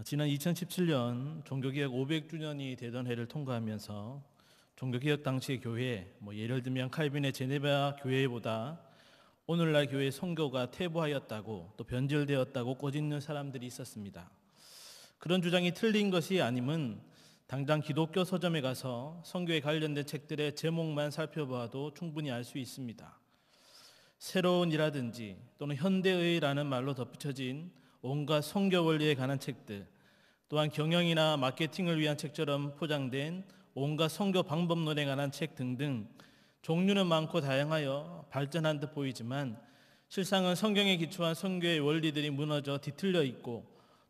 어, 지난 2017년 종교개혁 500주년이 되던 해를 통과하면서 종교개혁 당시의 교회, 뭐 예를 들면 칼빈의 제네바 교회보다 오늘날 교회 의 선교가 퇴보하였다고 또 변질되었다고 꼬집는 사람들이 있었습니다. 그런 주장이 틀린 것이 아님은 당장 기독교 서점에 가서 선교에 관련된 책들의 제목만 살펴봐도 충분히 알 수 있습니다. 새로운이라든지 또는 현대의라는 말로 덧붙여진 온갖 성교 원리에 관한 책들, 또한 경영이나 마케팅을 위한 책처럼 포장된 온갖 성교 방법론에 관한 책 등등 종류는 많고 다양하여 발전한 듯 보이지만 실상은 성경에 기초한 성교의 원리들이 무너져 뒤틀려 있고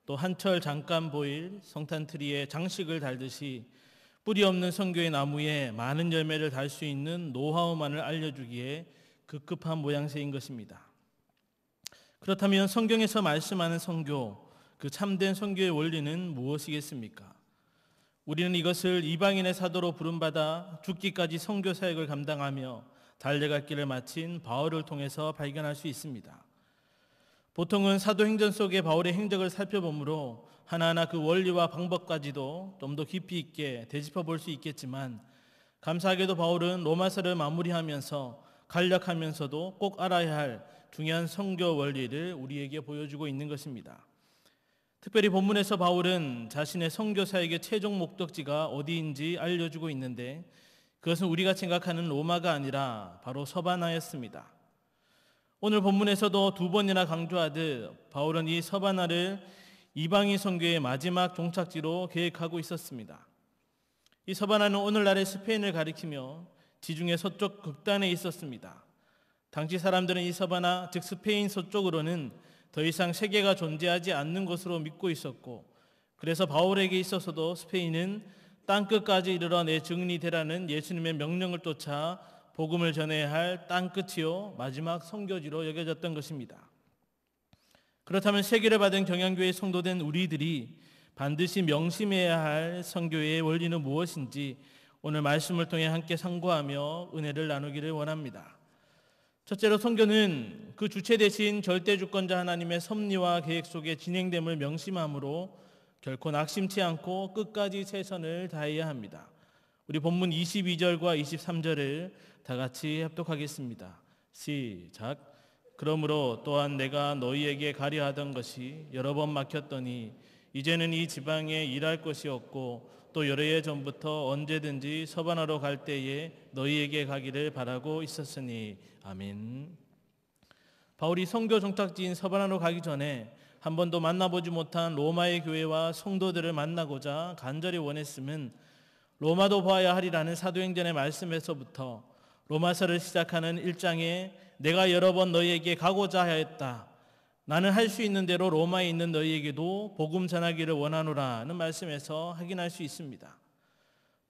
또 한철 잠깐 보일 성탄트리에 장식을 달듯이 뿌리 없는 성교의 나무에 많은 열매를 달 수 있는 노하우만을 알려주기에 급급한 모양새인 것입니다. 그렇다면 성경에서 말씀하는 성교, 그 참된 성교의 원리는 무엇이겠습니까? 우리는 이것을 이방인의 사도로 부름받아 죽기까지 성교 사역을 감당하며 달려갈길을 마친 바울을 통해서 발견할 수 있습니다. 보통은 사도행전 속의 바울의 행적을 살펴보므로 하나하나 그 원리와 방법까지도 좀 더 깊이 있게 되짚어 볼 수 있겠지만 감사하게도 바울은 로마서를 마무리하면서 간략하면서도 꼭 알아야 할 중요한 성교 원리를 우리에게 보여주고 있는 것입니다. 특별히 본문에서 바울은 자신의 성교 사역의 최종 목적지가 어디인지 알려주고 있는데 그것은 우리가 생각하는 로마가 아니라 바로 서바나였습니다. 오늘 본문에서도 두 번이나 강조하듯 바울은 이 서바나를 이방인 선교의 마지막 종착지로 계획하고 있었습니다. 이 서바나는 오늘날의 스페인을 가리키며 지중해 서쪽 극단에 있었습니다. 당시 사람들은 이 서바나 즉 스페인 서쪽으로는 더 이상 세계가 존재하지 않는 것으로 믿고 있었고 그래서 바울에게 있어서도 스페인은 땅 끝까지 이르러 내 증인이 되라는 예수님의 명령을 쫓아 복음을 전해야 할 땅 끝이요 마지막 성교지로 여겨졌던 것입니다. 그렇다면 세계를 받은 경향교회 성도된 우리들이 반드시 명심해야 할성교의 원리는 무엇인지 오늘 말씀을 통해 함께 상고하며 은혜를 나누기를 원합니다. 첫째로 성교는그 주체 대신 절대 주권자 하나님의 섭리와 계획 속에 진행됨을 명심함으로 결코 낙심치 않고 끝까지 최선을 다해야 합니다. 우리 본문 22절과 23절을 다 같이 합독하겠습니다. 시작. 그러므로 또한 내가 너희에게 가려하던 것이 여러 번 막혔더니 이제는 이 지방에 일할 것이 없고 또 여러 해 전부터 언제든지 서반하러 갈 때에 너희에게 가기를 바라고 있었으니 아멘. 바울이 성교 정착지인 서반하로 가기 전에 한 번도 만나보지 못한 로마의 교회와 성도들을 만나고자 간절히 원했음은 로마도 봐야 하리라는 사도행전의 말씀에서부터 로마서를 시작하는 1장에 내가 여러 번 너희에게 가고자 하였다. 나는 할 수 있는 대로 로마에 있는 너희에게도 복음 전하기를 원하노라는 말씀에서 확인할 수 있습니다.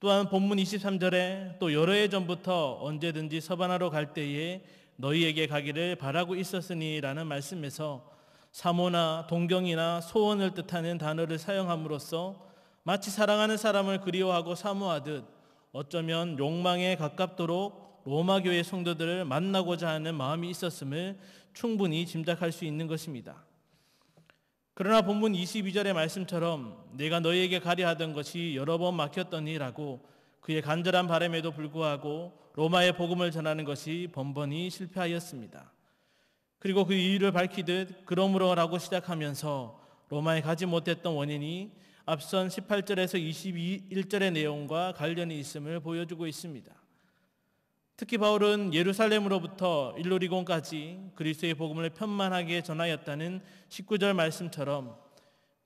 또한 본문 23절에 또 여러 해 전부터 언제든지 서반하러 갈 때에 너희에게 가기를 바라고 있었으니라는 말씀에서 사모나 동경이나 소원을 뜻하는 단어를 사용함으로써 마치 사랑하는 사람을 그리워하고 사모하듯 어쩌면 욕망에 가깝도록 로마 교회 성도들을 만나고자 하는 마음이 있었음을 충분히 짐작할 수 있는 것입니다. 그러나 본문 22절의 말씀처럼 내가 너희에게 가려하던 것이 여러 번 막혔더니라고 그의 간절한 바람에도 불구하고 로마의 복음을 전하는 것이 번번이 실패하였습니다. 그리고 그 이유를 밝히듯 그러므로라고 시작하면서 로마에 가지 못했던 원인이 앞선 18절에서 21절의 내용과 관련이 있음을 보여주고 있습니다. 특히 바울은 예루살렘으로부터 일로리곤까지 그리스의 복음을 편만하게 전하였다는 19절 말씀처럼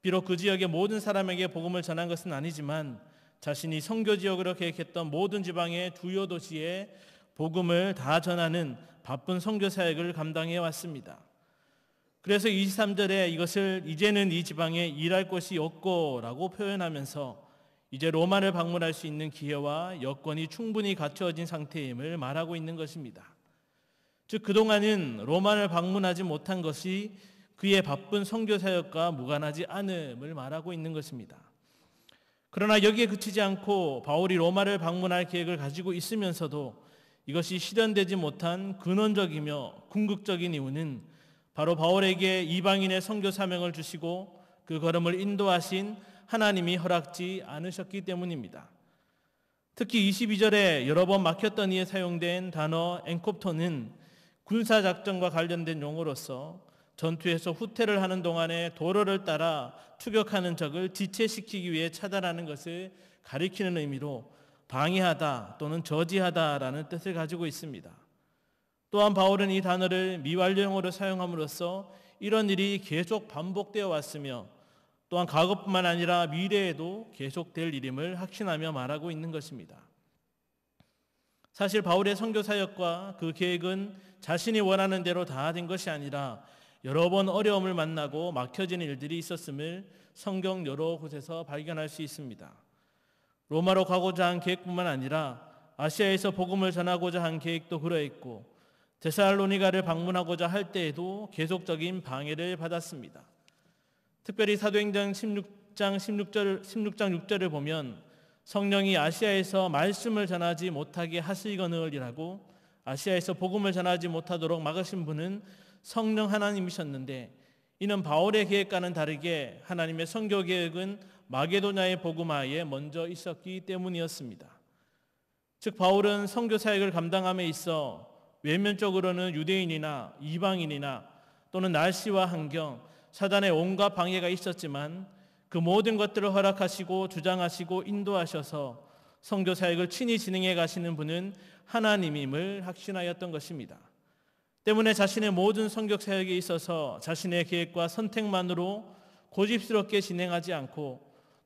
비록 그 지역의 모든 사람에게 복음을 전한 것은 아니지만 자신이 성교 지역으로 계획했던 모든 지방의 주요 도시에 복음을 다 전하는 바쁜 성교 사역을 감당해 왔습니다. 그래서 23절에 이것을 이제는 이 지방에 일할 곳이 없고라고 표현하면서 이제 로마를 방문할 수 있는 기회와 여건이 충분히 갖추어진 상태임을 말하고 있는 것입니다. 즉 그동안은 로마를 방문하지 못한 것이 그의 바쁜 선교 사역과 무관하지 않음을 말하고 있는 것입니다. 그러나 여기에 그치지 않고 바울이 로마를 방문할 계획을 가지고 있으면서도 이것이 실현되지 못한 근원적이며 궁극적인 이유는 바로 바울에게 이방인의 선교 사명을 주시고 그 걸음을 인도하신 하나님이 허락지 않으셨기 때문입니다. 특히 22절에 여러 번 막혔던 이에 사용된 단어 엔콥터는 군사작전과 관련된 용어로서 전투에서 후퇴를 하는 동안에 도로를 따라 추격하는 적을 지체시키기 위해 차단하는 것을 가리키는 의미로 방해하다 또는 저지하다라는 뜻을 가지고 있습니다. 또한 바울은 이 단어를 미완료형으로 사용함으로써 이런 일이 계속 반복되어 왔으며 또한 과거뿐만 아니라 미래에도 계속될 일임을 확신하며 말하고 있는 것입니다. 사실 바울의 선교 사역과 그 계획은 자신이 원하는 대로 다 된 것이 아니라 여러 번 어려움을 만나고 막혀지 일들이 있었음을 성경 여러 곳에서 발견할 수 있습니다. 로마로 가고자 한 계획뿐만 아니라 아시아에서 복음을 전하고자 한 계획도 그러했고 데살로니가를 방문하고자 할 때에도 계속적인 방해를 받았습니다. 특별히 사도행전 16장 16절 16장 6절을 보면 성령이 아시아에서 말씀을 전하지 못하게 하시거늘이라고 아시아에서 복음을 전하지 못하도록 막으신 분은 성령 하나님이셨는데 이는 바울의 계획과는 다르게 하나님의 선교 계획은 마게도냐의 복음화에 먼저 있었기 때문이었습니다. 즉 바울은 선교 사역을 감당함에 있어 외면적으로는 유대인이나 이방인이나 또는 날씨와 환경 사단의 온갖 방해가 있었지만 그 모든 것들을 허락하시고 주장하시고 인도하셔서 성교 사역을 친히 진행해 가시는 분은 하나님임을 확신하였던 것입니다. 때문에 자신의 모든 성격 사역에 있어서 자신의 계획과 선택만으로 고집스럽게 진행하지 않고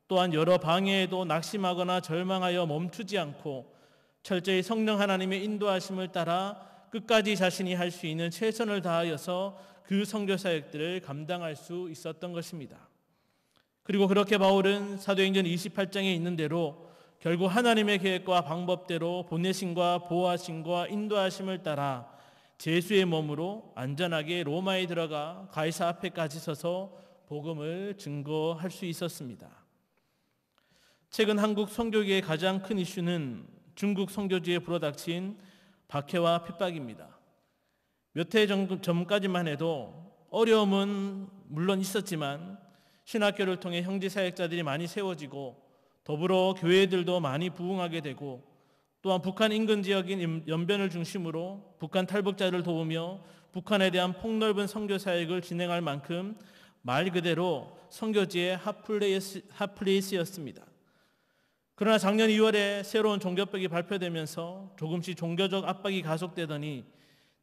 또한 여러 방해에도 낙심하거나 절망하여 멈추지 않고 철저히 성령 하나님의 인도하심을 따라 끝까지 자신이 할 수 있는 최선을 다하여서 그성교 사역들을 감당할 수 있었던 것입니다. 그리고 그렇게 바울은 사도행전 28장에 있는 대로 결국 하나님의 계획과 방법대로 보내심과 보호하심과 인도하심을 따라 제수의 몸으로 안전하게 로마에 들어가 가이사 앞에까지 서서 복음을 증거할 수 있었습니다. 최근 한국 성교계의 가장 큰 이슈는 중국 성교지에 불어닥친 박해와 핍박입니다. 몇해 전까지만 해도 어려움은 물론 있었지만 신학교를 통해 형제 사역자들이 많이 세워지고 더불어 교회들도 많이 부흥하게 되고 또한 북한 인근 지역인 연변을 중심으로 북한 탈북자를 도우며 북한에 대한 폭넓은 선교 사역을 진행할 만큼 말 그대로 선교지의 핫플레이스, 핫플레이스였습니다. 그러나 작년 2월에 새로운 종교법이 발표되면서 조금씩 종교적 압박이 가속되더니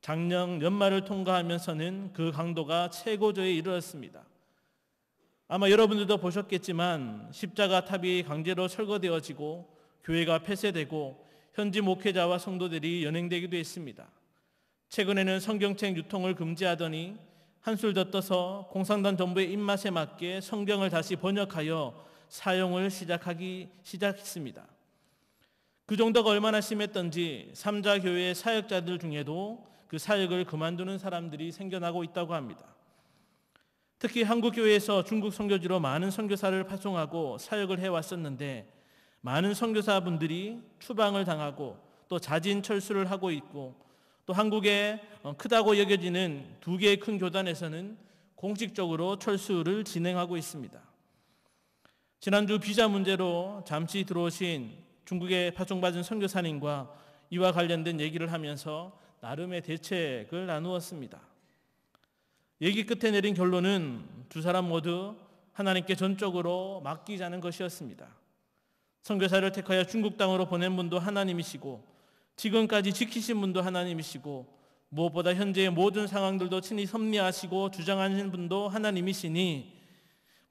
작년 연말을 통과하면서는 그 강도가 최고조에 이르렀습니다. 아마 여러분들도 보셨겠지만 십자가 탑이 강제로 철거되어지고 교회가 폐쇄되고 현지 목회자와 성도들이 연행되기도 했습니다. 최근에는 성경책 유통을 금지하더니 한술 더 떠서 공산당 정부의 입맛에 맞게 성경을 다시 번역하여 사용을 시작하기 시작했습니다. 그 정도가 얼마나 심했던지 삼자교회의 사역자들 중에도 그 사역을 그만두는 사람들이 생겨나고 있다고 합니다. 특히 한국 교회에서 중국 선교지로 많은 선교사를 파송하고 사역을 해왔었는데 많은 선교사분들이 추방을 당하고 또 자진 철수를 하고 있고 또 한국의 어, 크다고 여겨지는 두 개의 큰 교단에서는 공식적으로 철수를 진행하고 있습니다. 지난주 비자 문제로 잠시 들어오신 중국에 파송받은 선교사님과 이와 관련된 얘기를 하면서 나름의 대책을 나누었습니다. 얘기 끝에 내린 결론은 두 사람 모두 하나님께 전적으로 맡기자는 것이었습니다. 선교사를 택하여 중국 땅으로 보낸 분도 하나님이시고 지금까지 지키신 분도 하나님이시고 무엇보다 현재의 모든 상황들도 친히 섭리하시고 주장하시 분도 하나님이시니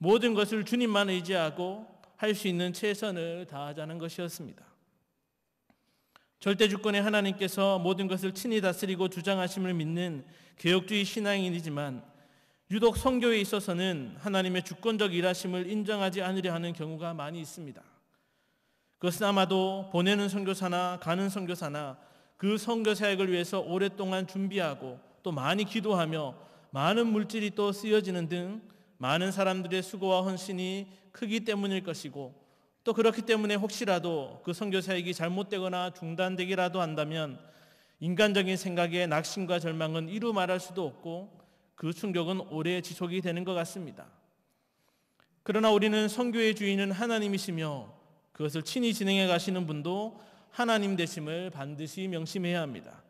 모든 것을 주님만 의지하고 할 수 있는 최선을 다하자는 것이었습니다. 절대 주권의 하나님께서 모든 것을 친히 다스리고 주장하심을 믿는 개혁주의 신앙인이지만 유독 성교에 있어서는 하나님의 주권적 일하심을 인정하지 않으려 하는 경우가 많이 있습니다. 그것은 아마도 보내는 선교사나 가는 선교사나 그 선교 사역을 위해서 오랫동안 준비하고 또 많이 기도하며 많은 물질이 또 쓰여지는 등 많은 사람들의 수고와 헌신이 크기 때문일 것이고 또 그렇기 때문에 혹시라도 그 선교 사역이 잘못되거나 중단되기라도 한다면 인간적인 생각의 낙심과 절망은 이루 말할 수도 없고 그 충격은 오래 지속이 되는 것 같습니다. 그러나 우리는 선교의 주인은 하나님이시며 그것을 친히 진행해 가시는 분도 하나님 되심을 반드시 명심해야 합니다.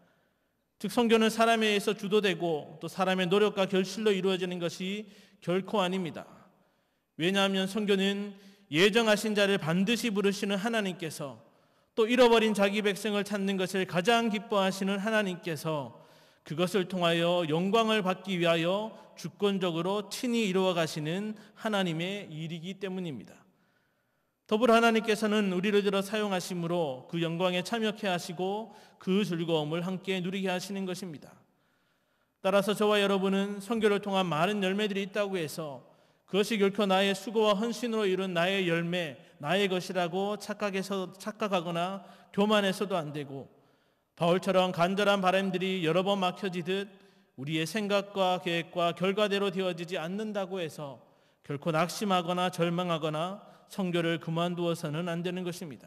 즉 성교는 사람에 의해서 주도되고 또 사람의 노력과 결실로 이루어지는 것이 결코 아닙니다. 왜냐하면 성교는 예정하신 자를 반드시 부르시는 하나님께서 또 잃어버린 자기 백성을 찾는 것을 가장 기뻐하시는 하나님께서 그것을 통하여 영광을 받기 위하여 주권적으로 친히 이루어 가시는 하나님의 일이기 때문입니다. 더불어 하나님께서는 우리를 들어 사용하심으로 그 영광에 참여케 하시고 그 즐거움을 함께 누리게 하시는 것입니다. 따라서 저와 여러분은 성교를 통한 많은 열매들이 있다고 해서 그것이 결코 나의 수고와 헌신으로 이룬 나의 열매, 나의 것이라고 착각해서 착각하거나 교만해서도 안 되고 바울처럼 간절한 바람들이 여러 번 막혀지듯 우리의 생각과 계획과 결과대로 되어지지 않는다고 해서 결코 낙심하거나 절망하거나 성교를 그만두어서는 안 되는 것입니다.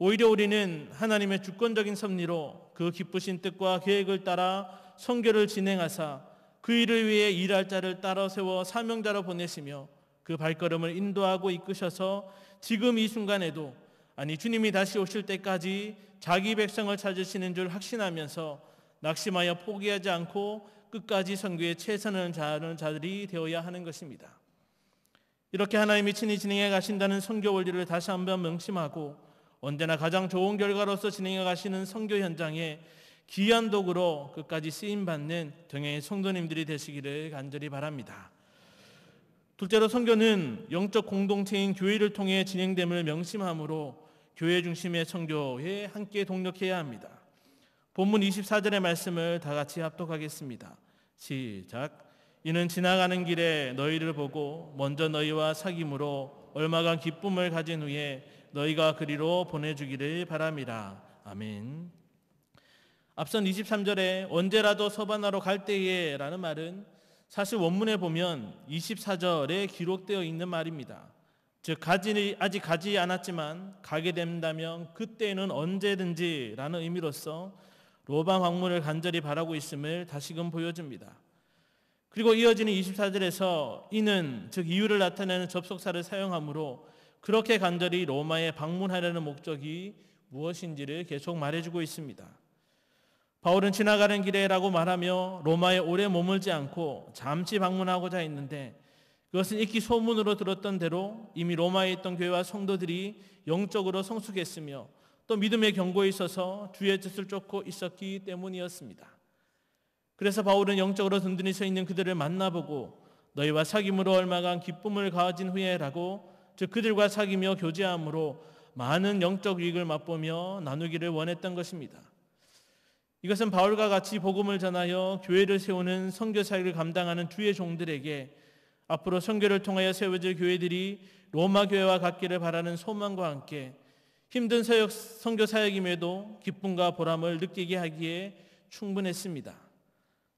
오히려 우리는 하나님의 주권적인 섭리로 그 기쁘신 뜻과 계획을 따라 성교를 진행하사 그 일을 위해 일할 자를 따라 세워 사명자로 보내시며 그 발걸음을 인도하고 이끄셔서 지금 이 순간에도 아니 주님이 다시 오실 때까지 자기 백성을 찾으시는 줄 확신하면서 낙심하여 포기하지 않고 끝까지 선교에 최선을 다하는 자들이 되어야 하는 것입니다. 이렇게 하나님이 친히 진행해 가신다는 선교 원리를 다시 한번 명심하고 언제나 가장 좋은 결과로서 진행해 가시는 선교 현장에 귀한 도구로 끝까지 쓰임받는 등의 성도님들이 되시기를 간절히 바랍니다. 둘째로 성교는 영적 공동체인 교회를 통해 진행됨을 명심함으로 교회 중심의 성교에 함께 동력해야 합니다. 본문 24절의 말씀을 다 같이 합독하겠습니다. 시작. 이는 지나가는 길에 너희를 보고 먼저 너희와 사귐으로 얼마간 기쁨을 가진 후에 너희가 그리로 보내주기를 바람이라. 아멘. 앞선 23절에 언제라도 서반하로갈 때에 라는 말은 사실 원문에 보면 24절에 기록되어 있는 말입니다. 즉 아직 가지 않았지만 가게 된다면 그때는 언제든지라는 의미로서 로방 황무을 간절히 바라고 있음을 다시금 보여줍니다. 그리고 이어지는 24절에서 이는 즉 이유를 나타내는 접속사를 사용함으로 그렇게 간절히 로마에 방문하려는 목적이 무엇인지를 계속 말해주고 있습니다. 바울은 지나가는 길에라고 말하며 로마에 오래 머물지 않고 잠시 방문하고자 했는데 그것은 익히 소문으로 들었던 대로 이미 로마에 있던 교회와 성도들이 영적으로 성숙했으며 또 믿음의 경고에 있어서 주의 뜻을 쫓고 있었기 때문이었습니다. 그래서 바울은 영적으로 든든히 서 있는 그들을 만나보고 너희와 사귐으로 얼마간 기쁨을 가진 후에라고 즉 그들과 사귀며 교제함으로 많은 영적 유익을 맛보며 나누기를 원했던 것입니다. 이것은 바울과 같이 복음을 전하여 교회를 세우는 선교 사역을 감당하는 주의 종들에게 앞으로 선교를 통하여 세워질 교회들이 로마 교회와 같기를 바라는 소망과 함께 힘든 사역, 선교 사역임에도 기쁨과 보람을 느끼게 하기에 충분했습니다.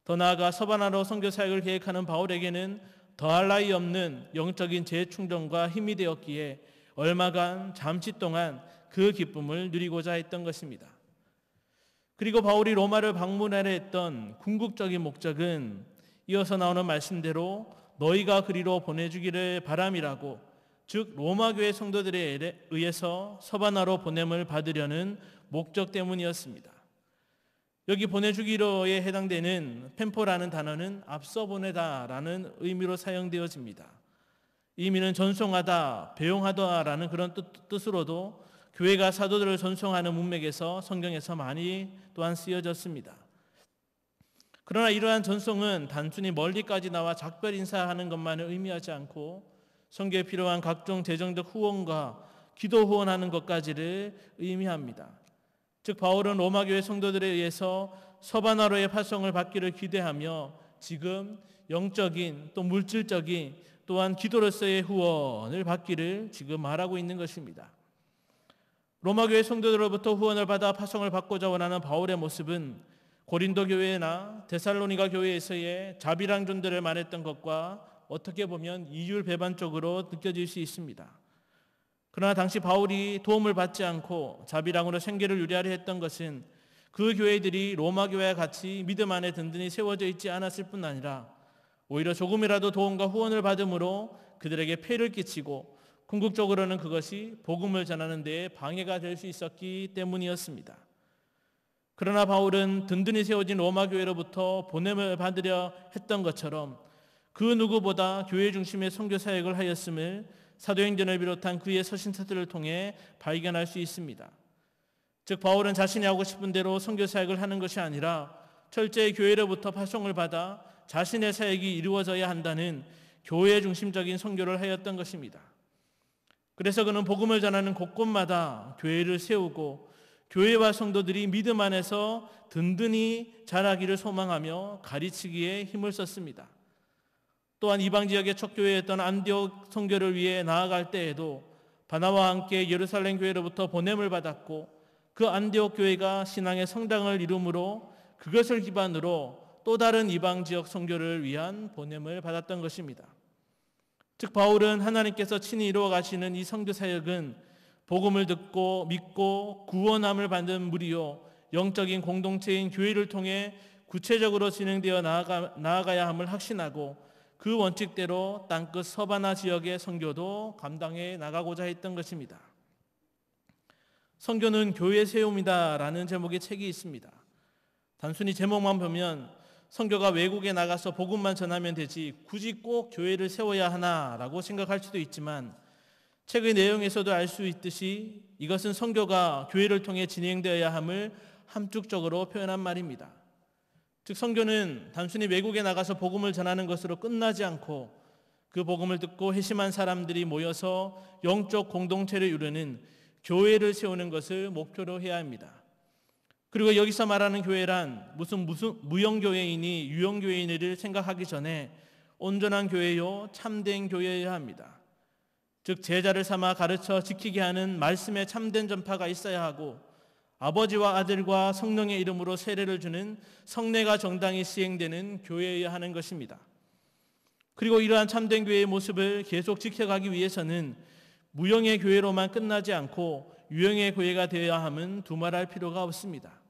더 나아가 서반하로 선교 사역을 계획하는 바울에게는 더할 나위 없는 영적인 재충전과 힘이 되었기에 얼마간 잠시 동안 그 기쁨을 누리고자 했던 것입니다. 그리고 바울이 로마를 방문하려 했던 궁극적인 목적은 이어서 나오는 말씀대로 너희가 그리로 보내주기를 바람이라고 즉 로마교회 성도들에 의해서 서바나로 보냄을 받으려는 목적 때문이었습니다. 여기 보내주기로에 해당되는 펜포라는 단어는 앞서 보내다라는 의미로 사용되어집니다. 의미는 전송하다, 배용하다라는 그런 뜻, 으로도 교회가 사도들을 전송하는 문맥에서 성경에서 많이 또한 쓰여졌습니다. 그러나 이러한 전송은 단순히 멀리까지 나와 작별 인사하는 것만을 의미하지 않고 성교에 필요한 각종 재정적 후원과 기도 후원하는 것까지를 의미합니다. 즉 바울은 로마 교회 성도들에 의해서 서바나로의 파송을 받기를 기대하며 지금 영적인 또 물질적인 또한 기도로서의 후원을 받기를 지금 말하고 있는 것입니다. 로마 교회 성도들로부터 후원을 받아 파송을 받고자 원하는 바울의 모습은 고린도 교회나 데살로니가 교회에서의 자비랑 존들을 말했던 것과 어떻게 보면 이율배반적으로 느껴질 수 있습니다. 그러나 당시 바울이 도움을 받지 않고 자비랑으로 생계를 유리하려 했던 것은 그 교회들이 로마 교회와 같이 믿음 안에 든든히 세워져 있지 않았을 뿐 아니라 오히려 조금이라도 도움과 후원을 받음으로 그들에게 폐를 끼치고 궁극적으로는 그것이 복음을 전하는 데에 방해가 될 수 있었기 때문이었습니다. 그러나 바울은 든든히 세워진 로마 교회로부터 보냄을 받으려 했던 것처럼 그 누구보다 교회 중심의 선교 사역을 하였음을 사도행전을 비롯한 그의 서신서들을 통해 발견할 수 있습니다. 즉 바울은 자신이 하고 싶은 대로 선교 사역을 하는 것이 아니라 철저히 교회로부터 파송을 받아 자신의 사역이 이루어져야 한다는 교회 중심적인 선교를 하였던 것입니다. 그래서 그는 복음을 전하는 곳곳마다 교회를 세우고 교회와 성도들이 믿음 안에서 든든히 자라기를 소망하며 가르치기에 힘을 썼습니다. 또한 이방 지역에 척교회했던 안디옥 성교를 위해 나아갈 때에도 바나와 함께 예루살렘 교회로부터 보냄을 받았고 그 안디옥 교회가 신앙의 성당을 이루므로 그것을 기반으로 또 다른 이방 지역 선교를 위한 보냄을 받았던 것입니다. 즉 바울은 하나님께서 친히 이루어 가시는 이성교 사역은 복음을 듣고 믿고 구원함을 받는 무리요 영적인 공동체인 교회를 통해 구체적으로 진행되어 나아가, 나아가야 함을 확신하고 그 원칙대로 땅끝 서바나 지역의 성교도 감당해 나가고자 했던 것입니다. 성교는 교회 세움이다라는 제목의 책이 있습니다. 단순히 제목만 보면 성교가 외국에 나가서 복음만 전하면 되지 굳이 꼭 교회를 세워야 하나라고 생각할 수도 있지만 책의 내용에서도 알 수 있듯이 이것은 성교가 교회를 통해 진행되어야 함을 함축적으로 표현한 말입니다. 즉성교는 단순히 외국에 나가서 복음을 전하는 것으로 끝나지 않고 그 복음을 듣고 회심한 사람들이 모여서 영적 공동체를 이루는 교회를 세우는 것을 목표로 해야 합니다. 그리고 여기서 말하는 교회란 무슨 무슨 무형교회이니 유형교회인을 생각하기 전에 온전한 교회요 참된 교회여야 합니다. 즉 제자를 삼아 가르쳐 지키게 하는 말씀의 참된 전파가 있어야 하고 아버지와 아들과 성령의 이름으로 세례를 주는 성례가 정당히 시행되는 교회여야 하는 것입니다. 그리고 이러한 참된 교회의 모습을 계속 지켜가기 위해서는 무형의 교회로만 끝나지 않고 유형의 교회가 되어야 함은 두말할 필요가 없습니다.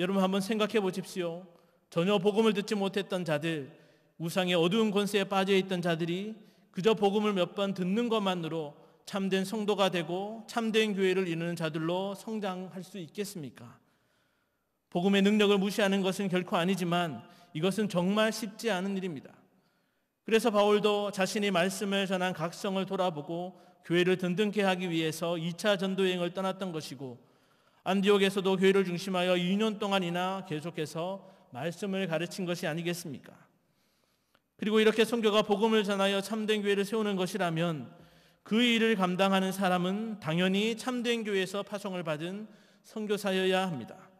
여러분 한번 생각해 보십시오. 전혀 복음을 듣지 못했던 자들, 우상의 어두운 권세에 빠져 있던 자들이 그저 복음을 몇 번 듣는 것만으로 참된 성도가 되고 참된 교회를 이루는 자들로 성장할 수 있겠습니까? 복음의 능력을 무시하는 것은 결코 아니지만 이것은 정말 쉽지 않은 일입니다. 그래서 바울도 자신이 말씀을 전한 각성을 돌아보고 교회를 든든케 하기 위해서 2차 전도여행을 떠났던 것이고 안디옥에서도 교회를 중심하여 2년 동안이나 계속해서 말씀을 가르친 것이 아니겠습니까? 그리고 이렇게 성교가 복음을 전하여 참된 교회를 세우는 것이라면 그 일을 감당하는 사람은 당연히 참된 교회에서 파송을 받은 선교사여야 합니다.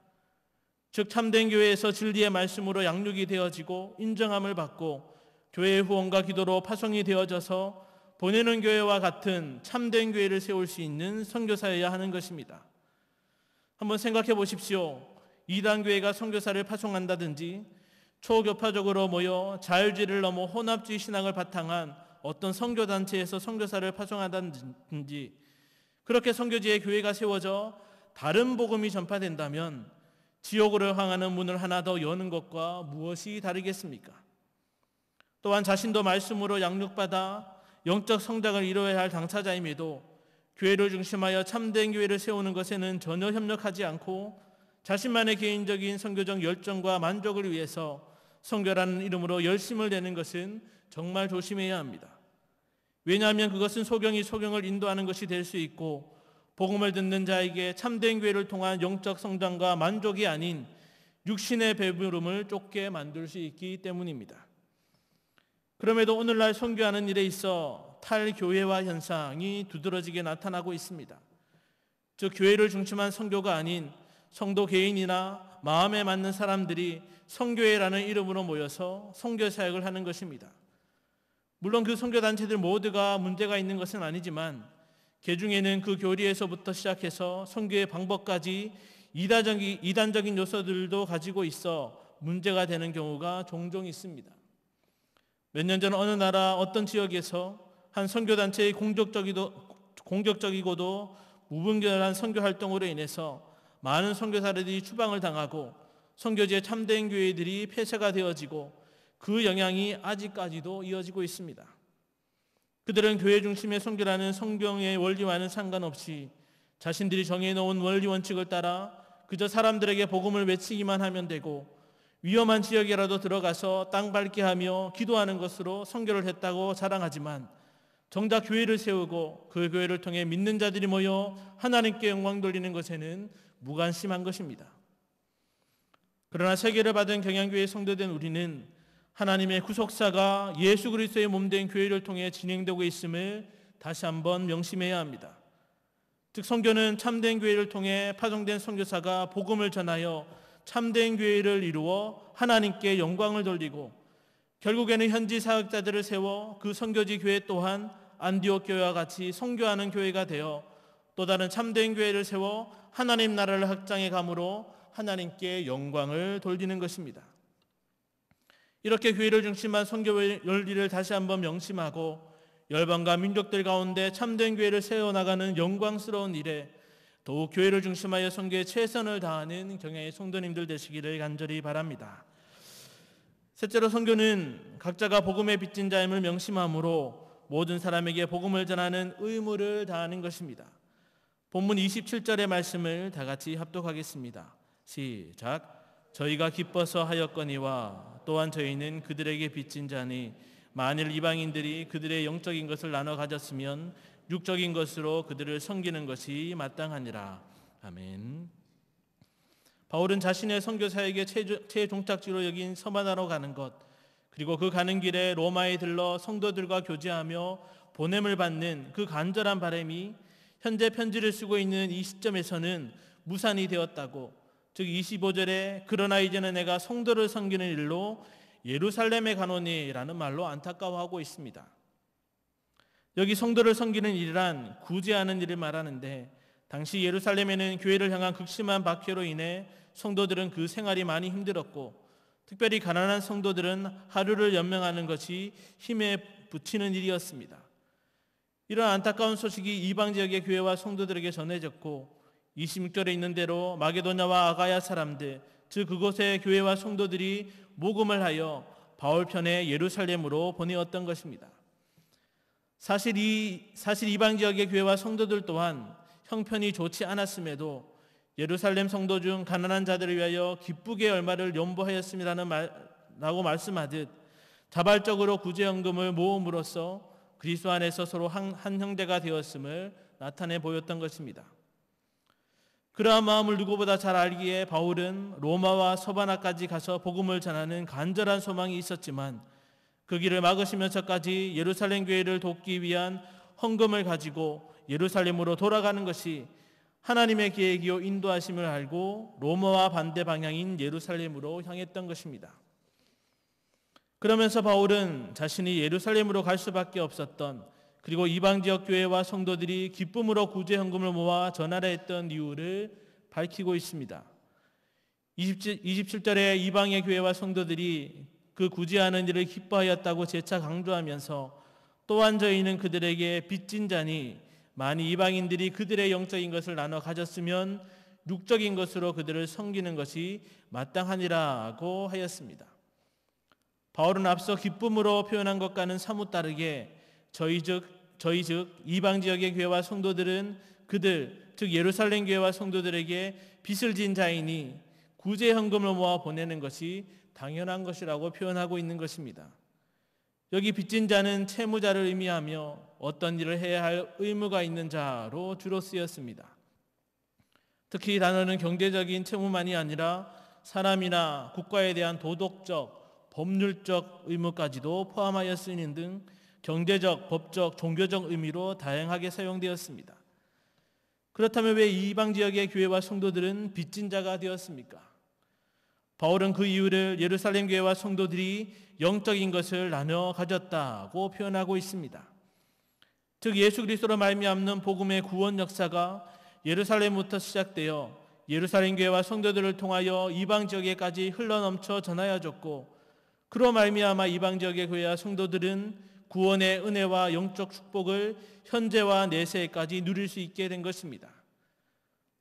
즉 참된 교회에서 진리의 말씀으로 양육이 되어지고 인정함을 받고 교회의 후원과 기도로 파송이 되어져서 보내는 교회와 같은 참된 교회를 세울 수 있는 선교사여야 하는 것입니다. 한번 생각해 보십시오. 이단 교회가 선교사를 파송한다든지 초교파적으로 모여 자율주의를 넘어 혼합주의 신앙을 바탕한 어떤 선교 단체에서 선교사를 파송하다든지 그렇게 선교지에 교회가 세워져 다른 복음이 전파된다면 지옥으로 향하는 문을 하나 더 여는 것과 무엇이 다르겠습니까? 또한 자신도 말씀으로 양육받아 영적 성장을 이루어야 할 당사자임에도 교회를 중심하여 참된 교회를 세우는 것에는 전혀 협력하지 않고 자신만의 개인적인 선교적 열정과 만족을 위해서 선교라는 이름으로 열심을 내는 것은 정말 조심해야 합니다. 왜냐하면 그것은 소경이 소경을 인도하는 것이 될 수 있고 복음을 듣는 자에게 참된 교회를 통한 영적 성장과 만족이 아닌 육신의 배부름을 쫓게 만들 수 있기 때문입니다. 그럼에도 오늘날 선교하는 일에 있어 탈교회화 현상이 두드러지게 나타나고 있습니다. 즉 교회를 중심한 선교가 아닌 성도 개인이나 마음에 맞는 사람들이 선교회라는 이름으로 모여서 선교 사역을 하는 것입니다. 물론 그 선교 단체들 모두가 문제가 있는 것은 아니지만 개중에는 그 교리에서부터 시작해서 선교의 방법까지 이단적인, 이단적인 요소들도 가지고 있어 문제가 되는 경우가 종종 있습니다. 몇 년 전 어느 나라 어떤 지역에서 한 선교단체의 공격적이도, 공격적이고도 무분별한 선교 활동으로 인해서 많은 선교사들이 추방을 당하고 선교지의 참된 교회들이 폐쇄가 되어지고 그 영향이 아직까지도 이어지고 있습니다. 그들은 교회 중심의 선교라는 성경의 원리와는 상관없이 자신들이 정해놓은 원리 원칙을 따라 그저 사람들에게 복음을 외치기만 하면 되고 위험한 지역이라도 들어가서 땅 밟게 하며 기도하는 것으로 선교를 했다고 자랑하지만 정작 교회를 세우고 그 교회를 통해 믿는 자들이 모여 하나님께 영광 돌리는 것에는 무관심한 것입니다. 그러나 세계를 받은 경향교회 성도된 우리는 하나님의 구속사가 예수 그리스도의 몸된 교회를 통해 진행되고 있음을 다시 한번 명심해야 합니다. 즉 성교는 참된 교회를 통해 파송된 선교사가 복음을 전하여 참된 교회를 이루어 하나님께 영광을 돌리고 결국에는 현지 사역자들을 세워 그 선교지 교회 또한 안디옥 교회와 같이 성교하는 교회가 되어 또 다른 참된 교회를 세워 하나님 나라를 확장해 감으로 하나님께 영광을 돌리는 것입니다. 이렇게 교회를 중심한 선교의 열리를 다시 한번 명심하고 열방과 민족들 가운데 참된 교회를 세워 나가는 영광스러운 일에 더욱 교회를 중심하여 선교에 최선을 다하는 경향의 성도님들 되시기를 간절히 바랍니다. 셋째로 선교는 각자가 복음의 빚진 자임을 명심함으로 모든 사람에게 복음을 전하는 의무를 다하는 것입니다. 본문 27절의 말씀을 다 같이 합독하겠습니다. 시작. 저희가 기뻐서 하였거니와 또한 저희는 그들에게 빚진 자니 만일 이방인들이 그들의 영적인 것을 나눠 가졌으면 육적인 것으로 그들을 섬기는 것이 마땅하니라. 아멘. 바울은 자신의 선교 사역의 최종착지로 여긴 서만하러 가는 것 그리고 그 가는 길에 로마에 들러 성도들과 교제하며 보냄을 받는 그 간절한 바램이 현재 편지를 쓰고 있는 이 시점에서는 무산이 되었다고 즉 25절에 그러나 이제는 내가 성도를 섬기는 일로 예루살렘에 가노니라는 말로 안타까워하고 있습니다. 여기 성도를 섬기는 일이란 구제하는 일을 말하는데 당시 예루살렘에는 교회를 향한 극심한 박해로 인해 성도들은 그 생활이 많이 힘들었고 특별히 가난한 성도들은 하루를 연명하는 것이 힘에 붙이는 일이었습니다. 이런 안타까운 소식이 이방 지역의 교회와 성도들에게 전해졌고 26절에 있는 대로 마게도냐와 아가야 사람들 즉 그곳의 교회와 성도들이 모금을 하여 바울 편에 예루살렘으로 보내었던 것입니다. 사실 이 사실 이방 지역의 교회와 성도들 또한 형편이 좋지 않았음에도 예루살렘 성도 중 가난한 자들을 위하여 기쁘게 얼마를 연보하였음이라는 말, 라고 말씀하듯 자발적으로 구제연금을 모음으로써 그리스도 안에서 서로 한, 한 형제가 되었음을 나타내 보였던 것입니다. 그러한 마음을 누구보다 잘 알기에 바울은 로마와 서바나까지 가서 복음을 전하는 간절한 소망이 있었지만 그 길을 막으시면서까지 예루살렘 교회를 돕기 위한 헌금을 가지고 예루살렘으로 돌아가는 것이 하나님의 계획이요 인도하심을 알고 로마와 반대 방향인 예루살렘으로 향했던 것입니다. 그러면서 바울은 자신이 예루살렘으로 갈 수밖에 없었던 그리고 이방 지역 교회와 성도들이 기쁨으로 구제 헌금을 모아 전하라 했던 이유를 밝히고 있습니다. 27절에 이방의 교회와 성도들이 그 구제하는 일을 기뻐하였다고 재차 강조하면서 또한 저희는 그들에게 빚진 자니 만이 이방인들이 그들의 영적인 것을 나눠 가졌으면 육적인 것으로 그들을 섬기는 것이 마땅하니라고 하였습니다. 바울은 앞서 기쁨으로 표현한 것과는 사뭇 다르게 저희 즉 저희 즉 이방 지역의 교회와 성도들은 그들 즉 예루살렘 교회와 성도들에게 빚을 진 자인이 구제 현금을 모아 보내는 것이 당연한 것이라고 표현하고 있는 것입니다. 여기 빚진 자는 채무자를 의미하며 어떤 일을 해야 할 의무가 있는 자로 주로 쓰였습니다. 특히 단어는 경제적인 채무만이 아니라 사람이나 국가에 대한 도덕적, 법률적 의무까지도 포함하여 쓰는등 경제적, 법적, 종교적 의미로 다양하게 사용되었습니다. 그렇다면 왜 이방 지역의 교회와 성도들은 빚진 자가 되었습니까? 바울은 그 이유를 예루살렘 교회와 성도들이 영적인 것을 나눠 가졌다고 표현하고 있습니다. 즉 예수 그리스도로 말미암는 복음의 구원 역사가 예루살렘부터 시작되어 예루살렘 교회와 성도들을 통하여 이방 지역에까지 흘러넘쳐 전하여졌고 그로 말미암아 이방 지역의 교회와 성도들은 구원의 은혜와 영적 축복을 현재와 내세까지 누릴 수 있게 된 것입니다.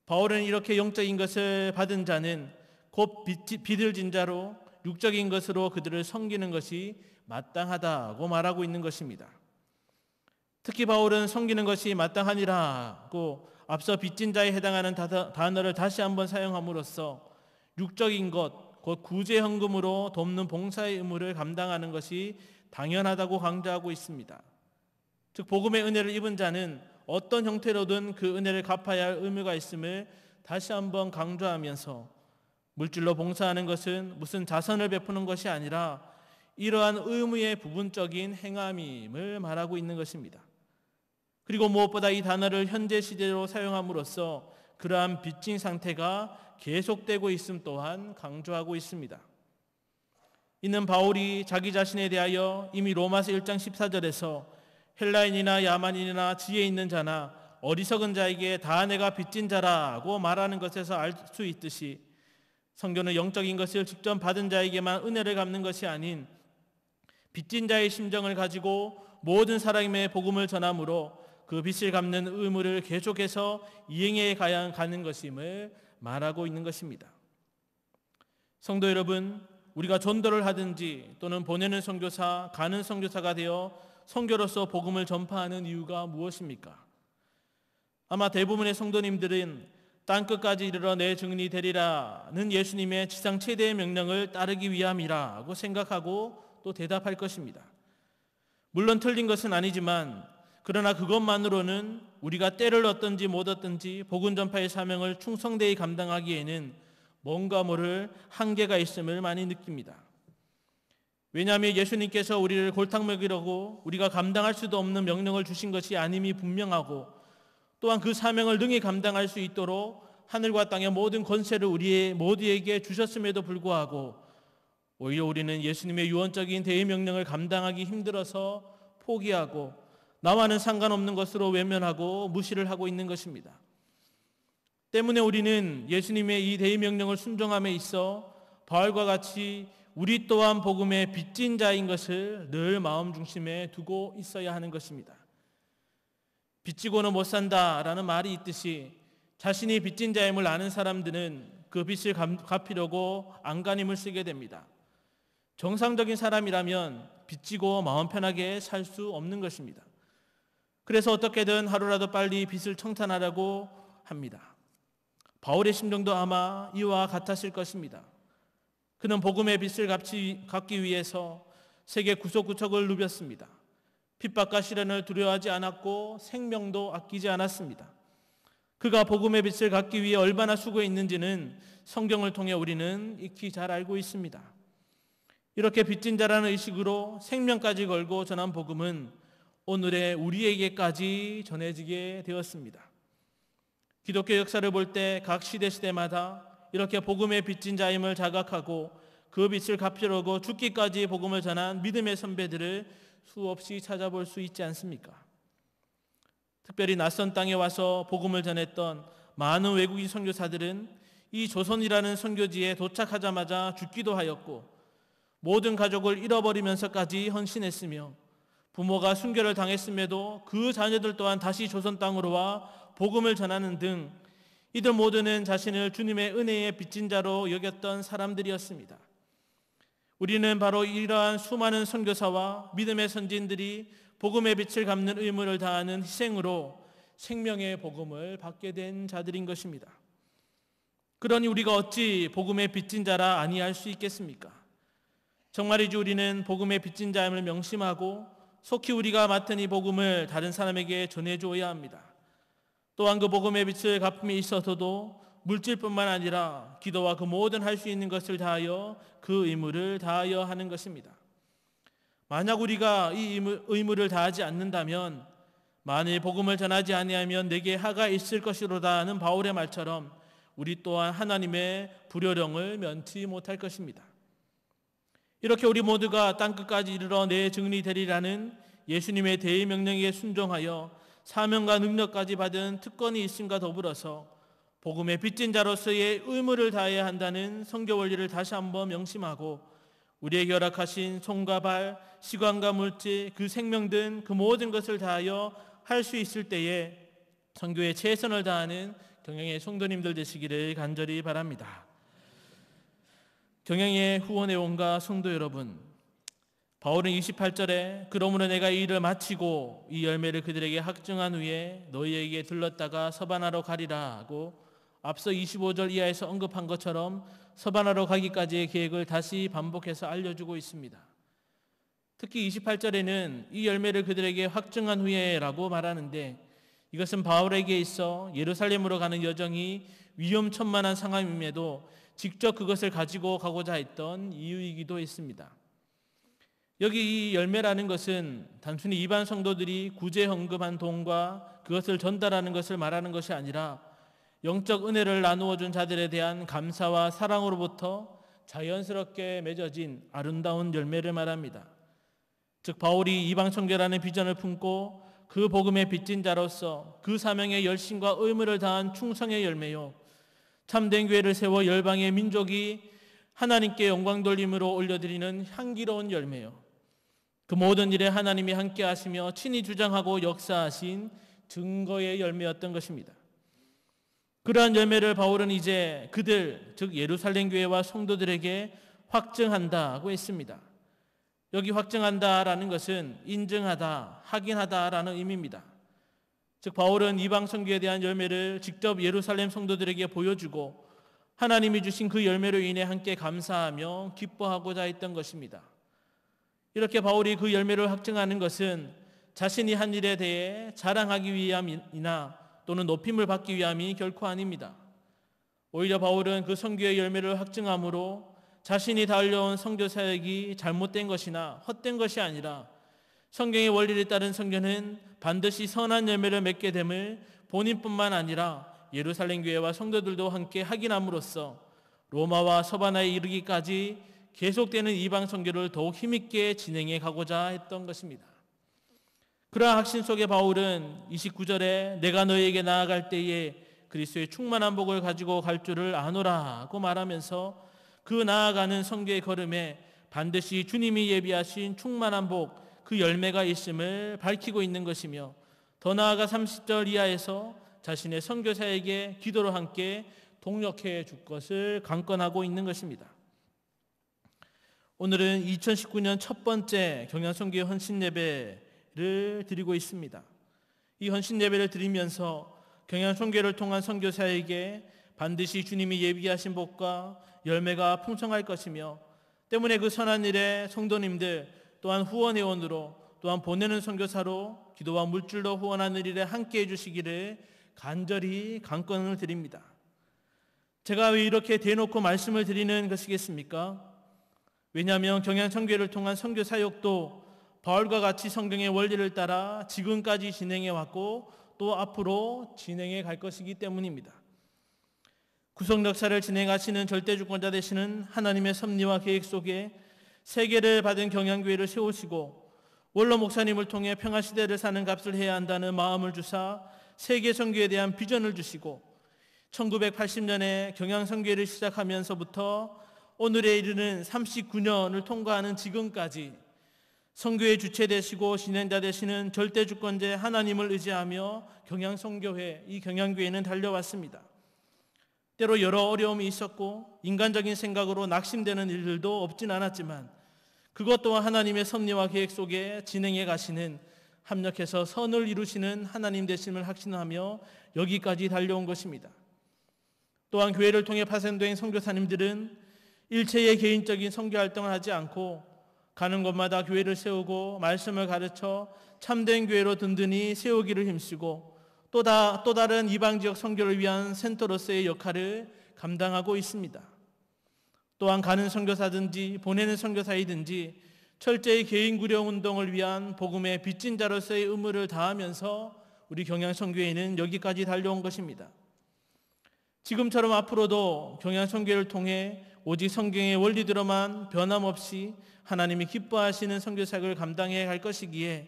바울은 이렇게 영적인 것을 받은 자는 곧 비들 진자로 육적인 것으로 그들을 섬기는 것이 마땅하다고 말하고 있는 것입니다. 특히 바울은 섬기는 것이 마땅하니라고 앞서 빚진 자에 해당하는 단어를 다시 한번 사용함으로써 육적인 것, 곧 구제 헌금으로 돕는 봉사의 의무를 감당하는 것이 당연하다고 강조하고 있습니다. 즉 복음의 은혜를 입은 자는 어떤 형태로든 그 은혜를 갚아야 할 의무가 있음을 다시 한번 강조하면서 물질로 봉사하는 것은 무슨 자선을 베푸는 것이 아니라 이러한 의무의 부분적인 행함임을 말하고 있는 것입니다. 그리고 무엇보다 이 단어를 현재 시대로 사용함으로써 그러한 빚진 상태가 계속되고 있음 또한 강조하고 있습니다. 이는 바울이 자기 자신에 대하여 이미 로마서 1장 14절에서 헬라인이나 야만인이나 지혜 있는 자나 어리석은 자에게 다 내가 빚진 자라고 말하는 것에서 알 수 있듯이 성교는 영적인 것을 직접 받은 자에게만 은혜를 갚는 것이 아닌 빚진 자의 심정을 가지고 모든 사람의 복음을 전함으로 그 빚을 갚는 의무를 계속해서 이행해 가야 가는 것임을 말하고 있는 것입니다. 성도 여러분, 우리가 전도를 하든지 또는 보내는 선교사, 가는 선교사가 되어 선교로서 복음을 전파하는 이유가 무엇입니까? 아마 대부분의 성도님들은 땅 끝까지 이르러 내 증인이 되리라는 예수님의 지상 최대의 명령을 따르기 위함이라고 생각하고 또 대답할 것입니다. 물론 틀린 것은 아니지만 그러나 그것만으로는 우리가 때를 얻든지 못 얻든지 복음 전파의 사명을 충성되이 감당하기에는 뭔가 모를 한계가 있음을 많이 느낍니다. 왜냐하면 예수님께서 우리를 골탕 먹이려고 우리가 감당할 수도 없는 명령을 주신 것이 아님이 분명하고 또한 그 사명을 능히 감당할 수 있도록 하늘과 땅의 모든 권세를 우리 모두에게 주셨음에도 불구하고 오히려 우리는 예수님의 유언적인 대의 명령을 감당하기 힘들어서 포기하고 나와는 상관없는 것으로 외면하고 무시를 하고 있는 것입니다. 때문에 우리는 예수님의 이 대의 명령을 순종함에 있어 바울과 같이 우리 또한 복음의 빚진 자인 것을 늘 마음 중심에 두고 있어야 하는 것입니다. 빚지고는 못 산다라는 말이 있듯이 자신이 빚진 자임을 아는 사람들은 그 빚을 갚으려고 안간힘을 쓰게 됩니다. 정상적인 사람이라면 빚지고 마음 편하게 살 수 없는 것입니다. 그래서 어떻게든 하루라도 빨리 빚을 청산하라고 합니다. 바울의 심정도 아마 이와 같았을 것입니다. 그는 복음의 빚을 갚기 위해서 세계 구석구석을 누볐습니다. 핍박과 시련을 두려워하지 않았고 생명도 아끼지 않았습니다. 그가 복음의 빛을 갖기 위해 얼마나 수고했는지는 성경을 통해 우리는 익히 잘 알고 있습니다. 이렇게 빚진 자라는 의식으로 생명까지 걸고 전한 복음은 오늘의 우리에게까지 전해지게 되었습니다. 기독교 역사를 볼 때 각 시대 시대마다 이렇게 복음의 빚진 자임을 자각하고 그 빛을 갚으려고 죽기까지 복음을 전한 믿음의 선배들을 수없이 찾아볼 수 있지 않습니까? 특별히 낯선 땅에 와서 복음을 전했던 많은 외국인 선교사들은 이 조선이라는 선교지에 도착하자마자 죽기도 하였고 모든 가족을 잃어버리면서까지 헌신했으며 부모가 순교를 당했음에도 그 자녀들 또한 다시 조선 땅으로 와 복음을 전하는 등 이들 모두는 자신을 주님의 은혜의 빚진 자로 여겼던 사람들이었습니다. 우리는 바로 이러한 수많은 선교사와 믿음의 선진들이 복음의 빛을 감는 의무를 다하는 희생으로 생명의 복음을 받게 된 자들인 것입니다. 그러니 우리가 어찌 복음의 빚진 자라 아니할 수 있겠습니까? 정말이지 우리는 복음의 빚진 자임을 명심하고 속히 우리가 맡은 이 복음을 다른 사람에게 전해줘야 합니다. 또한 그 복음의 빛을 갚음이 있어서도 물질뿐만 아니라 기도와 그 모든 할 수 있는 것을 다하여 그 의무를 다하여 하는 것입니다. 만약 우리가 이 의무를 다하지 않는다면 만일 복음을 전하지 아니하면 내게 하가 있을 것이로다 하는 바울의 말처럼 우리 또한 하나님의 불효령을 면치 못할 것입니다. 이렇게 우리 모두가 땅끝까지 이르러 내 증리 되리라는 예수님의 대의 명령에 순종하여 사명과 능력까지 받은 특권이 있음과 더불어서 복음의 빚진 자로서의 의무를 다해야 한다는 성교 원리를 다시 한번 명심하고 우리의 결락하신 손과 발, 시간과 물질, 그 생명 등 그 모든 것을 다하여 할 수 있을 때에 성교에 최선을 다하는 경영의 성도님들 되시기를 간절히 바랍니다. 경영의 후원회원과 성도 여러분, 바울은 28절에 그러므로 내가 이 일을 마치고 이 열매를 그들에게 확증한 후에 너희에게 들렀다가 서반하러 가리라 하고 앞서 25절 이하에서 언급한 것처럼 서반하러 가기까지의 계획을 다시 반복해서 알려주고 있습니다. 특히 28절에는 이 열매를 그들에게 확증한 후에라고 말하는데 이것은 바울에게 있어 예루살렘으로 가는 여정이 위험천만한 상황임에도 직접 그것을 가지고 가고자 했던 이유이기도 했습니다. 여기 이 열매라는 것은 단순히 이반 성도들이 구제 헌금한 돈과 그것을 전달하는 것을 말하는 것이 아니라 영적 은혜를 나누어 준 자들에 대한 감사와 사랑으로부터 자연스럽게 맺어진 아름다운 열매를 말합니다. 즉 바울이 이방 청교라는 비전을 품고 그 복음의 빚진 자로서 그 사명의 열심과 의무를 다한 충성의 열매요 참된 교회를 세워 열방의 민족이 하나님께 영광 돌림으로 올려드리는 향기로운 열매요 그 모든 일에 하나님이 함께 하시며 친히 주장하고 역사하신 증거의 열매였던 것입니다. 그러한 열매를 바울은 이제 그들, 즉 예루살렘 교회와 성도들에게 확증한다고 했습니다. 여기 확증한다라는 것은 인증하다, 확인하다라는 의미입니다. 즉 바울은 이방 선교에 대한 열매를 직접 예루살렘 성도들에게 보여주고 하나님이 주신 그 열매로 인해 함께 감사하며 기뻐하고자 했던 것입니다. 이렇게 바울이 그 열매를 확증하는 것은 자신이 한 일에 대해 자랑하기 위함이나 또는 높임을 받기 위함이 결코 아닙니다. 오히려 바울은 그 성교의 열매를 확증함으로 자신이 달려온 성교 사역이 잘못된 것이나 헛된 것이 아니라 성경의 원리를 따른 성교는 반드시 선한 열매를 맺게 됨을 본인뿐만 아니라 예루살렘 교회와 성도들도 함께 확인함으로써 로마와 서바나에 이르기까지 계속되는 이방 선교를 더욱 힘있게 진행해 가고자 했던 것입니다. 그러한 확신 속에 바울은 29절에 내가 너에게 나아갈 때에 그리스도의 충만한 복을 가지고 갈 줄을 아노라고 말하면서 그 나아가는 성교의 걸음에 반드시 주님이 예비하신 충만한 복 그 열매가 있음을 밝히고 있는 것이며 더 나아가 30절 이하에서 자신의 선교사에게 기도로 함께 동력해 줄 것을 강건하고 있는 것입니다. 오늘은 2019년 첫 번째 경향선교 헌신예배 예배를 드리고 있습니다. 이 헌신 예배를 드리면서 경향 선교를 통한 선교사에게 반드시 주님이 예비하신 복과 열매가 풍성할 것이며 때문에 그 선한 일에 성도님들 또한 후원회원으로 또한 보내는 선교사로 기도와 물질로 후원하는 일에 함께해 주시기를 간절히 간건을 드립니다. 제가 왜 이렇게 대놓고 말씀을 드리는 것이겠습니까? 왜냐하면 경향 선교를 통한 선교 사역도 바울과 같이 성경의 원리를 따라 지금까지 진행해 왔고 또 앞으로 진행해 갈 것이기 때문입니다. 구속 역사를 진행하시는 절대 주권자 되시는 하나님의 섭리와 계획 속에 세계를 받은 경향교회를 세우시고 원로 목사님을 통해 평화 시대를 사는 값을 해야 한다는 마음을 주사 세계 선교에 대한 비전을 주시고 1980년에 경향 선교를 시작하면서부터 오늘에 이르는 39년을 통과하는 지금까지 성교의 주체 되시고 진행자 되시는 절대 주권제 하나님을 의지하며 경향 성교회 이경향교회는 달려왔습니다. 때로 여러 어려움이 있었고 인간적인 생각으로 낙심되는 일들도 없진 않았지만 그것 또한 하나님의 섭리와 계획 속에 진행해 가시는 합력해서 선을 이루시는 하나님 되심을 확신하며 여기까지 달려온 것입니다. 또한 교회를 통해 파생된 선교사님들은 일체의 개인적인 선교 활동을 하지 않고 가는 곳마다 교회를 세우고 말씀을 가르쳐 참된 교회로 든든히 세우기를 힘쓰고 또, 다, 또 다른 이방 지역 선교를 위한 센터로서의 역할을 감당하고 있습니다. 또한 가는 선교사든지 보내는 선교사이든지 철저히 개인 구령 운동을 위한 복음의 빚진 자로서의 의무를 다하면서 우리 경양선교회는 여기까지 달려온 것입니다. 지금처럼 앞으로도 경양선교회를 통해 오직 성경의 원리대로만 변함없이 하나님이 기뻐하시는 선교 사역을 감당해 갈 것이기에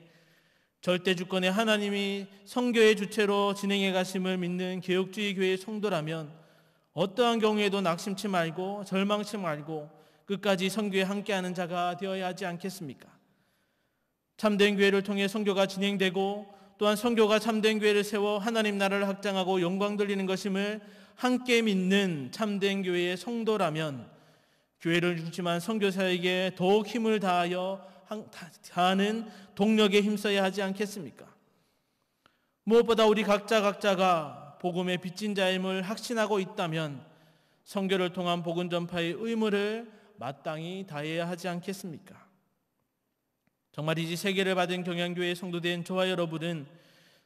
절대 주권의 하나님이 선교의 주체로 진행해 가심을 믿는 개혁주의 교회의 성도라면 어떠한 경우에도 낙심치 말고 절망치 말고 끝까지 선교에 함께하는 자가 되어야 하지 않겠습니까? 참된 교회를 통해 선교가 진행되고 또한 선교가 참된 교회를 세워 하나님 나라를 확장하고 영광 돌리는 것임을 함께 믿는 참된 교회의 성도라면 교회를 중심한 선교사에게 더욱 힘을 다하여 하는 동력에 힘써야 하지 않겠습니까? 무엇보다 우리 각자 각자가 복음의 빚진 자임을 확신하고 있다면 성교를 통한 복음 전파의 의무를 마땅히 다해야 하지 않겠습니까? 정말이지 세계를 받은 경향교회 성도된 저와 여러분은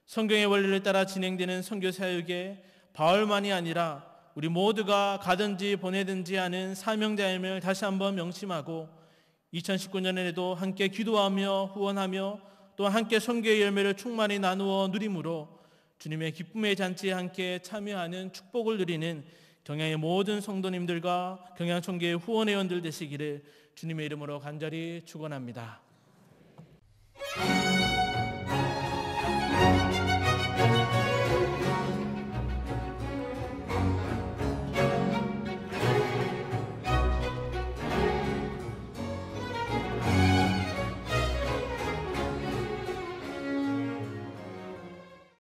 성경의 원리를 따라 진행되는 선교 사역에 바울만이 아니라 우리 모두가 가든지 보내든지 하는 사명자임을 다시 한번 명심하고 2019년에도 함께 기도하며 후원하며 또 함께 성교의 열매를 충만히 나누어 누림으로 주님의 기쁨의 잔치에 함께 참여하는 축복을 누리는 경향의 모든 성도님들과 경향성계의 후원회원들 되시기를 주님의 이름으로 간절히 축원합니다.